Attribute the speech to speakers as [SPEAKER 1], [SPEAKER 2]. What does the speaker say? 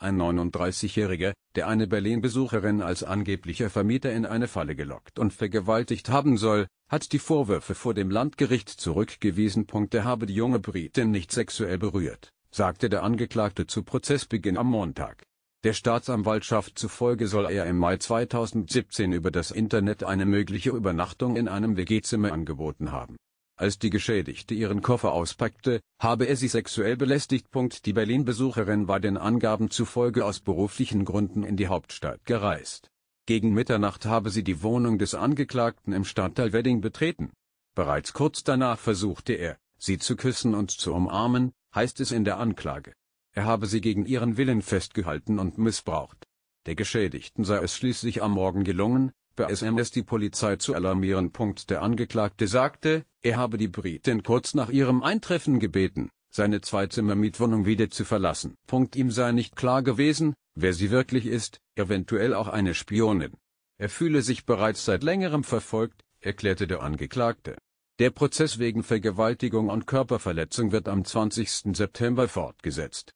[SPEAKER 1] ein 39-Jähriger, der eine Berlin-Besucherin als angeblicher Vermieter in eine Falle gelockt und vergewaltigt haben soll, hat die Vorwürfe vor dem Landgericht zurückgewiesen. Er habe die junge Britin nicht sexuell berührt, sagte der Angeklagte zu Prozessbeginn am Montag. Der Staatsanwaltschaft zufolge soll er im Mai 2017 über das Internet eine mögliche Übernachtung in einem WG-Zimmer angeboten haben als die Geschädigte ihren Koffer auspackte, habe er sie sexuell belästigt. Die Berlin-Besucherin war den Angaben zufolge aus beruflichen Gründen in die Hauptstadt gereist. Gegen Mitternacht habe sie die Wohnung des Angeklagten im Stadtteil Wedding betreten. Bereits kurz danach versuchte er, sie zu küssen und zu umarmen, heißt es in der Anklage. Er habe sie gegen ihren Willen festgehalten und missbraucht. Der Geschädigten sei es schließlich am Morgen gelungen, per SMS die Polizei zu alarmieren. Der Angeklagte sagte, er habe die Britin kurz nach ihrem Eintreffen gebeten, seine Zweizimmer-Mietwohnung wieder zu verlassen. Ihm sei nicht klar gewesen, wer sie wirklich ist, eventuell auch eine Spionin. Er fühle sich bereits seit längerem verfolgt, erklärte der Angeklagte. Der Prozess wegen Vergewaltigung und Körperverletzung wird am 20. September fortgesetzt.